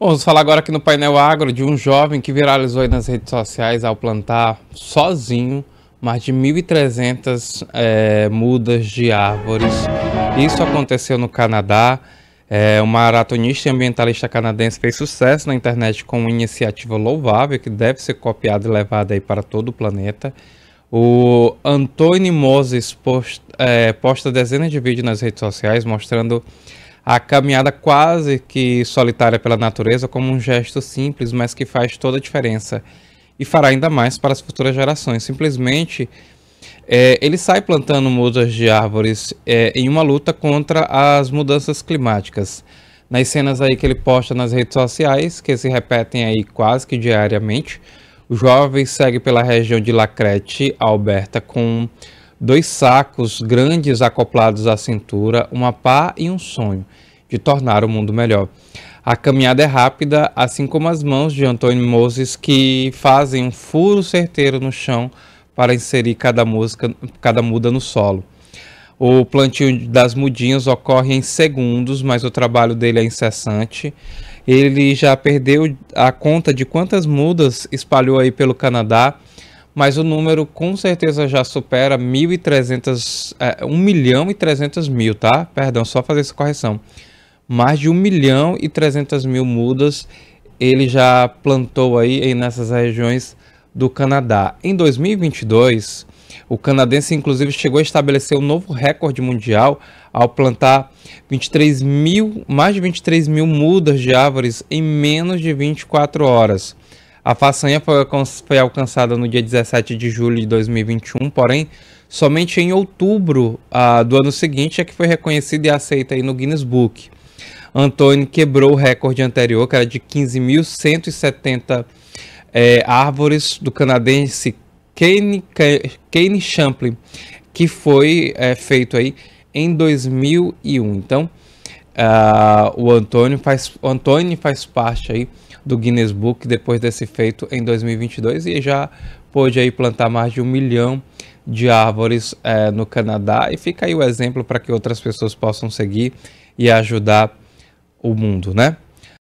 Vamos falar agora aqui no painel agro de um jovem que viralizou aí nas redes sociais ao plantar sozinho mais de 1.300 é, mudas de árvores. Isso aconteceu no Canadá. É, uma maratonista e ambientalista canadense fez sucesso na internet com uma iniciativa louvável que deve ser copiada e levada aí para todo o planeta. O Anthony Moses post, é, posta dezenas de vídeos nas redes sociais mostrando a caminhada quase que solitária pela natureza como um gesto simples, mas que faz toda a diferença e fará ainda mais para as futuras gerações. Simplesmente, é, ele sai plantando mudas de árvores é, em uma luta contra as mudanças climáticas. Nas cenas aí que ele posta nas redes sociais, que se repetem aí quase que diariamente, o jovem segue pela região de Lacrete, Alberta, com dois sacos grandes acoplados à cintura, uma pá e um sonho de tornar o mundo melhor. A caminhada é rápida, assim como as mãos de Antônio Moses que fazem um furo certeiro no chão para inserir cada música, cada muda no solo. O plantio das mudinhas ocorre em segundos, mas o trabalho dele é incessante. Ele já perdeu a conta de quantas mudas espalhou aí pelo Canadá mas o número com certeza já supera 1.300, é, 1 milhão e 300 mil, tá? Perdão, só fazer essa correção. Mais de 1 milhão e 300 mil mudas ele já plantou aí nessas regiões do Canadá. Em 2022, o canadense inclusive chegou a estabelecer um novo recorde mundial ao plantar 23 mil, mais de 23 mil mudas de árvores em menos de 24 horas. A façanha foi alcançada no dia 17 de julho de 2021, porém, somente em outubro ah, do ano seguinte é que foi reconhecida e aceita aí no Guinness Book. Antônio quebrou o recorde anterior, que era de 15.170 é, árvores do canadense Kane, Kane Champlin, que foi é, feito aí em 2001. Então, Uh, o Antônio faz, o Antônio faz parte aí do Guinness Book depois desse feito em 2022 e já pôde aí plantar mais de um milhão de árvores eh, no Canadá e fica aí o exemplo para que outras pessoas possam seguir e ajudar o mundo, né?